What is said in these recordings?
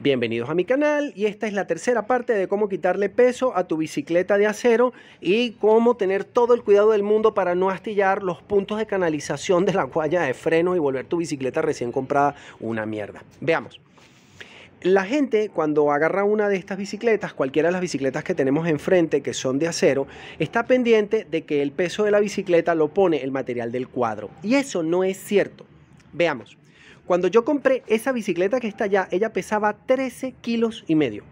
Bienvenidos a mi canal y esta es la tercera parte de cómo quitarle peso a tu bicicleta de acero y cómo tener todo el cuidado del mundo para no astillar los puntos de canalización de la guaya de freno y volver tu bicicleta recién comprada una mierda. Veamos. La gente cuando agarra una de estas bicicletas, cualquiera de las bicicletas que tenemos enfrente que son de acero, está pendiente de que el peso de la bicicleta lo pone el material del cuadro. Y eso no es cierto. Veamos. Cuando yo compré esa bicicleta que está allá, ella pesaba 13 kilos y medio.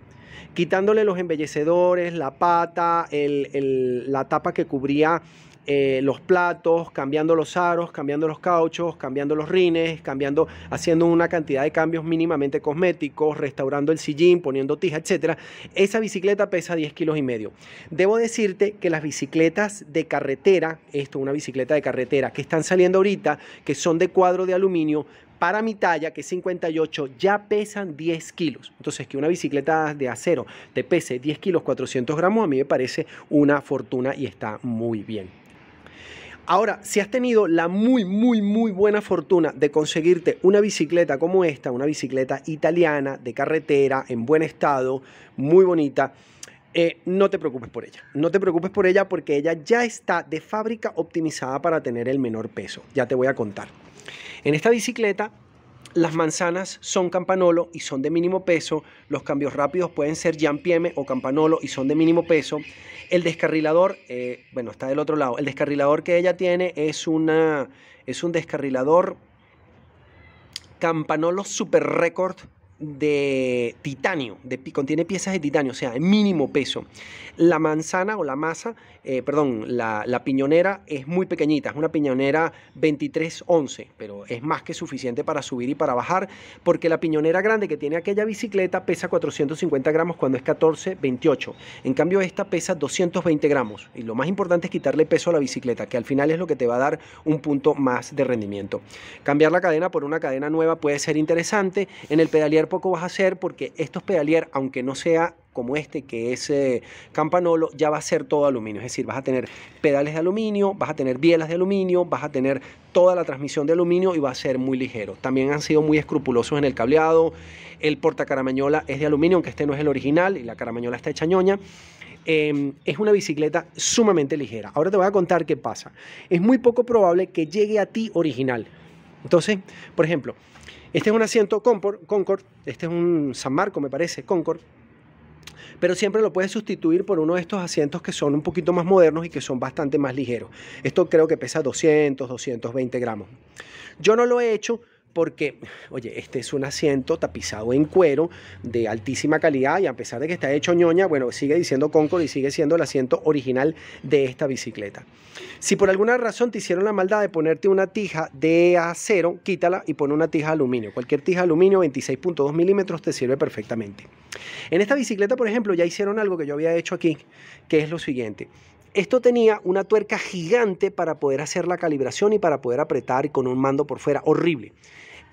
Quitándole los embellecedores, la pata, la tapa que cubría eh, los platos, cambiando los aros, cambiando los cauchos, cambiando los rines, cambiando, haciendo una cantidad de cambios mínimamente cosméticos, restaurando el sillín, poniendo tija, etc. Esa bicicleta pesa 10 kilos y medio. Debo decirte que las bicicletas de carretera, esto, es una bicicleta de carretera, que están saliendo ahorita, que son de cuadro de aluminio, para mi talla, que es 58, ya pesan 10 kilos. Entonces, que una bicicleta de acero te pese 10 kilos 400 gramos, a mí me parece una fortuna y está muy bien. Ahora, si has tenido la muy, muy, muy buena fortuna de conseguirte una bicicleta como esta, una bicicleta italiana de carretera, en buen estado, muy bonita, eh, no te preocupes por ella. No te preocupes por ella porque ella ya está de fábrica optimizada para tener el menor peso. Ya te voy a contar. En esta bicicleta las manzanas son campanolo y son de mínimo peso. Los cambios rápidos pueden ser jampieme o campanolo y son de mínimo peso. El descarrilador, eh, bueno, está del otro lado. El descarrilador que ella tiene es, una, es un descarrilador campanolo super record de titanio, contiene piezas de titanio, o sea, de mínimo peso. La manzana o la masa, eh, perdón, la, piñonera es muy pequeñita, es una piñonera 2311, pero es más que suficiente para subir y para bajar, porque la piñonera grande que tiene aquella bicicleta pesa 450 gramos cuando es 1428. En cambio, esta pesa 220 gramos. Y lo más importante es quitarle peso a la bicicleta, que al final es lo que te va a dar un punto más de rendimiento. Cambiar la cadena por una cadena nueva puede ser interesante. En el pedalier poco vas a hacer porque estos pedalier, aunque no sea como este que es eh, campanolo, ya va a ser todo aluminio. Es decir, vas a tener pedales de aluminio, vas a tener bielas de aluminio, vas a tener toda la transmisión de aluminio y va a ser muy ligero. También han sido muy escrupulosos en el cableado. El porta portacaramañola es de aluminio, aunque este no es el original y la caramañola está hecha ñoña. Em, es una bicicleta sumamente ligera. Ahora te voy a contar qué pasa. Es muy poco probable que llegue a ti original. Entonces, por ejemplo, este es un asiento Concord, este es un San Marco, me parece, Concord, pero siempre lo puedes sustituir por uno de estos asientos que son un poquito más modernos y que son bastante más ligeros. Esto creo que pesa 200, 220 gramos. Yo no lo he hecho porque, oye, este es un asiento tapizado en cuero de altísima calidad y a pesar de que está hecho ñoña, bueno, sigue diciendo Concord y sigue siendo el asiento original de esta bicicleta. Si por alguna razón te hicieron la maldad de ponerte una tija de acero, quítala y pon una tija de aluminio. Cualquier tija de aluminio 26.2 milímetros te sirve perfectamente. En esta bicicleta, por ejemplo, ya hicieron algo que yo había hecho aquí, que es lo siguiente. Esto tenía una tuerca gigante para poder hacer la calibración y para poder apretar con un mando por fuera. Horrible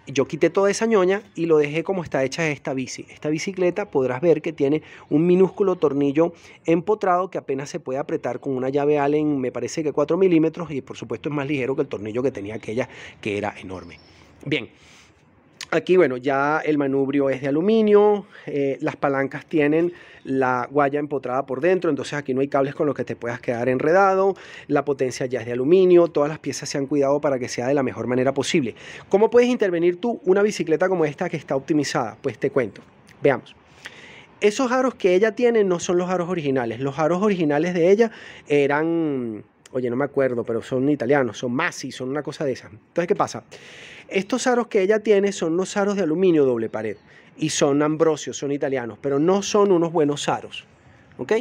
yo quité toda esa ñoña y lo dejé como está hecha esta bici. Esta bicicleta podrás ver que tiene un minúsculo tornillo empotrado que apenas se puede apretar con una llave Allen, me parece que 4 milímetros y por supuesto es más ligero que el tornillo que tenía aquella que era enorme. Bien. Aquí, bueno, ya el manubrio es de aluminio, eh, las palancas tienen la guaya empotrada por dentro, entonces aquí no hay cables con los que te puedas quedar enredado, la potencia ya es de aluminio, todas las piezas se han cuidado para que sea de la mejor manera posible. ¿Cómo puedes intervenir tú una bicicleta como esta que está optimizada? Pues te cuento, veamos esos aros que ella tiene no son los aros originales. Los aros originales de ella eran oye, no me acuerdo, pero son italianos, son Massi, son una cosa de esas. Entonces, ¿qué pasa? Estos aros que ella tiene son los aros de aluminio doble pared y son Ambrosio, son italianos, pero no son unos buenos aros. ¿Ok?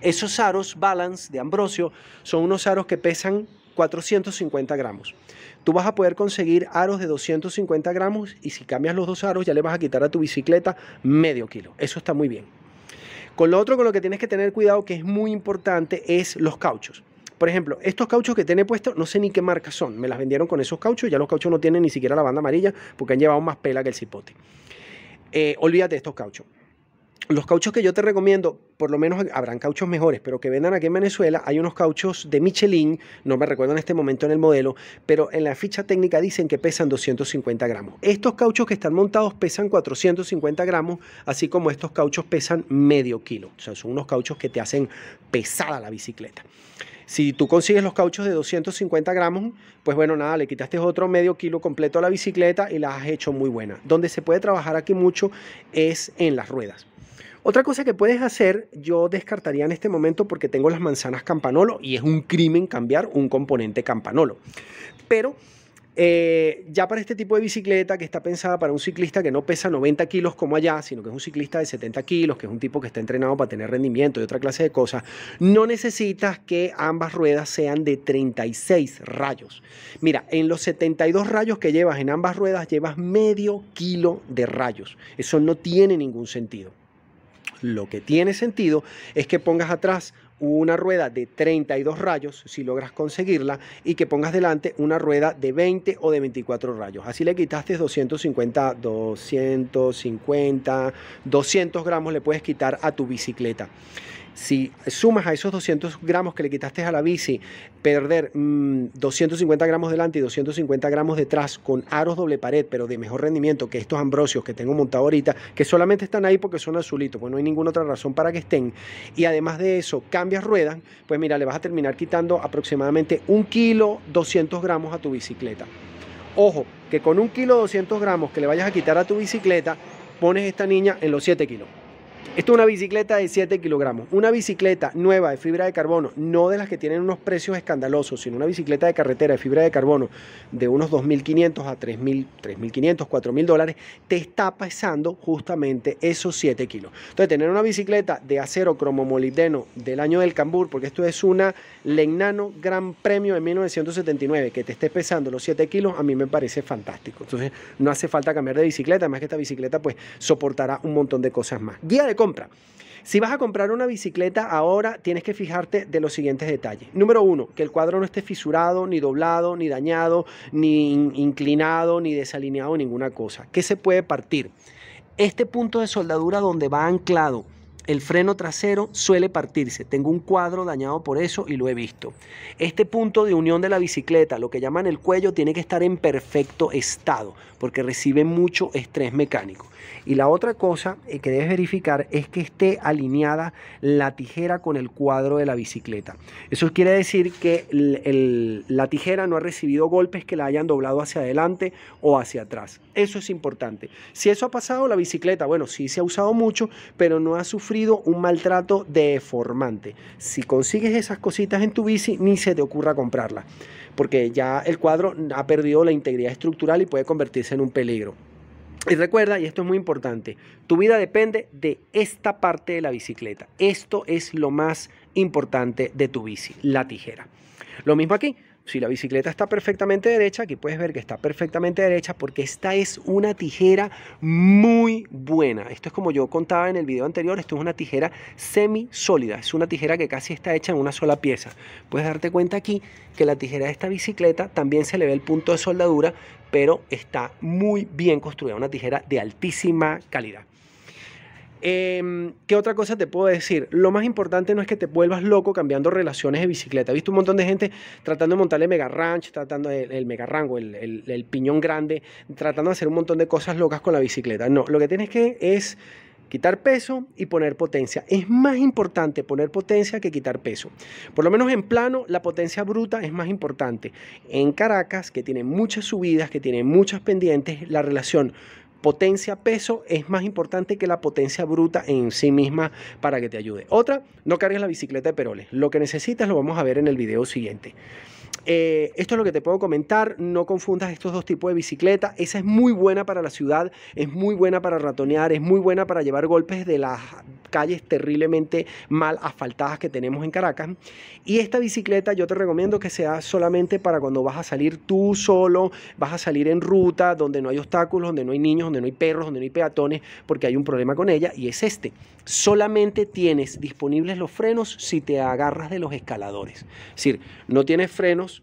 Esos aros Balance de Ambrosio son unos aros que pesan 450 gramos. Tú vas a poder conseguir aros de 250 gramos y si cambias los dos aros ya le vas a quitar a tu bicicleta medio kilo. Eso está muy bien. Con lo otro, con lo que tienes que tener cuidado, que es muy importante, es los cauchos. Por ejemplo, estos cauchos que tiene puesto, no sé ni qué marca son. Me las vendieron con esos cauchos. Ya los cauchos no tienen ni siquiera la banda amarilla porque han llevado más pela que el cipote. Eh, olvídate de estos cauchos. Los cauchos que yo te recomiendo, por lo menos habrán cauchos mejores, pero que vendan aquí en Venezuela, hay unos cauchos de Michelin, no me recuerdo en este momento en el modelo, pero en la ficha técnica dicen que pesan 250 gramos. Estos cauchos que están montados pesan 450 gramos, así como estos cauchos pesan medio kilo. O sea, son unos cauchos que te hacen pesada la bicicleta. Si tú consigues los cauchos de 250 gramos, pues bueno, nada, le quitaste otro medio kilo completo a la bicicleta y la has hecho muy buena. Donde se puede trabajar aquí mucho es en las ruedas. Otra cosa que puedes hacer, yo descartaría en este momento porque tengo las manzanas campanolo y es un crimen cambiar un componente campanolo. Pero eh, ya para este tipo de bicicleta que está pensada para un ciclista que no pesa 90 kilos como allá, sino que es un ciclista de 70 kilos, que es un tipo que está entrenado para tener rendimiento y otra clase de cosas, no necesitas que ambas ruedas sean de 36 rayos. Mira, en los 72 rayos que llevas en ambas ruedas llevas medio kilo de rayos. Eso no tiene ningún sentido. Lo que tiene sentido es que pongas atrás una rueda de 32 rayos, si logras conseguirla, y que pongas delante una rueda de 20 o de 24 rayos. Así le quitaste 250, 250, 200 gramos le puedes quitar a tu bicicleta. Si sumas a esos 200 gramos que le quitaste a la bici, perder 250 mm, gramos delante y 250 gramos detrás con aros doble pared, pero de mejor rendimiento que estos ambrosios que tengo montado ahorita, que solamente están ahí porque son azulitos, pues no hay ninguna otra razón para que estén. Y además de eso, cambias ruedas, pues mira, le vas a terminar quitando aproximadamente un kilo 200 gramos a tu bicicleta. Ojo, que con un kilo 200 gramos que le vayas a quitar a tu bicicleta, pones esta niña en los 7 kilos. Esto es una bicicleta de 7 kilogramos. Una bicicleta nueva de fibra de carbono, no de las que tienen unos precios escandalosos, sino una bicicleta de carretera de fibra de carbono de unos 2.500 a 3.000, 3.500, 4.000 dólares, te está pesando justamente esos 7 kilos. Entonces, tener una bicicleta de acero cromomolibdeno del año del cambur, porque esto es una Legnano Gran Premio de 1979, que te esté pesando los 7 kilos, a mí me parece fantástico. Entonces, no hace falta cambiar de bicicleta, además que esta bicicleta pues soportará un montón de cosas más compra. Si vas a comprar una bicicleta ahora, tienes que fijarte de los siguientes detalles. Número uno, que el cuadro no esté fisurado, ni doblado, ni dañado, ni inclinado, ni desalineado, ninguna cosa. que se puede partir? Este punto de soldadura donde va anclado el freno trasero suele partirse. Tengo un cuadro dañado por eso y lo he visto. Este punto de unión de la bicicleta, lo que llaman el cuello, tiene que estar en perfecto estado porque recibe mucho estrés mecánico. Y la otra cosa eh, que debes verificar es que esté alineada la tijera con el cuadro de la bicicleta. Eso quiere decir que la tijera no ha recibido golpes que la hayan doblado hacia adelante o hacia atrás. Eso es importante. Si eso ha pasado, la bicicleta, bueno, sí se ha usado mucho, pero no ha sufrido un maltrato deformante. Si consigues esas cositas en tu bici, ni se te ocurra comprarla, porque ya el cuadro ha perdido la integridad estructural y puede convertirse en un peligro. Y recuerda, y esto es muy importante, tu vida depende de esta parte de la bicicleta. Esto es lo más importante de tu bici, la tijera. Lo mismo aquí, si la bicicleta está perfectamente derecha, aquí puedes ver que está perfectamente derecha porque esta es una tijera muy buena. Esto es como yo contaba en el video anterior, esto es una tijera semi sólida, es una tijera que casi está hecha en una sola pieza. Puedes darte cuenta aquí que la tijera de esta bicicleta también se le ve el punto de soldadura, pero está muy bien construida, una tijera de altísima calidad. Em, ¿Qué otra cosa te puedo decir? Lo más importante no es que te vuelvas loco cambiando relaciones de bicicleta. He visto un montón de gente tratando de montarle mega ranch, tratando el, mega rango, el, el, piñón grande, tratando de hacer un montón de cosas locas con la bicicleta. No, lo que tienes que es quitar peso y poner potencia. Es más importante poner potencia que quitar peso. Por lo menos en plano, la potencia bruta es más importante. En Caracas, que tiene muchas subidas, que tiene muchas pendientes, la relación potencia peso es más importante que la potencia bruta en sí misma para que te ayude. Otra, no cargues la bicicleta de peroles. Lo que necesitas lo vamos a ver en el video siguiente. Eh, esto es lo que te puedo comentar. No confundas estos dos tipos de bicicleta. Esa es muy buena para la ciudad, es muy buena para ratonear, es muy buena para llevar golpes de las calles terriblemente mal asfaltadas que tenemos en Caracas. Y esta bicicleta yo te recomiendo que sea solamente para cuando vas a salir tú solo, vas a salir en ruta, donde no hay obstáculos, donde no hay niños, donde no hay perros, donde no hay peatones, porque hay un problema con ella y es este. Solamente tienes disponibles los frenos si te agarras de los escaladores. Es decir, no tienes frenos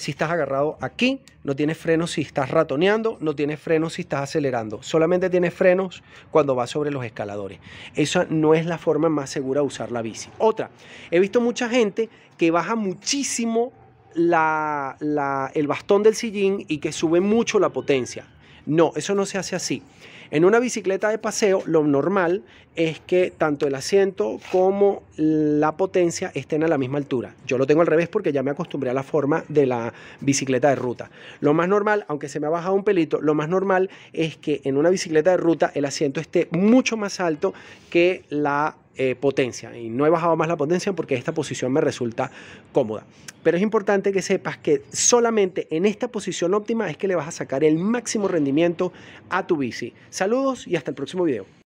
si estás agarrado aquí, no tienes frenos si estás ratoneando, no tienes frenos si estás acelerando, solamente tienes frenos cuando vas sobre los escaladores. Esa no es la forma más segura de usar la bici. Otra, he visto mucha gente que baja muchísimo el bastón del sillín y que sube mucho la potencia. No, eso no se hace así. En una bicicleta de paseo, lo normal es que tanto el asiento como la potencia estén a la misma altura. Yo lo tengo al revés porque ya me acostumbré a la forma de la bicicleta de ruta. Lo más normal, aunque se me ha bajado un pelito, lo más normal es que en una bicicleta de ruta el asiento esté mucho más alto que la eh, potencia y no he bajado más la potencia porque esta posición me resulta cómoda. Pero es importante que sepas que solamente en esta posición óptima es que le vas a sacar el máximo rendimiento a tu bici. Saludos y hasta el próximo video.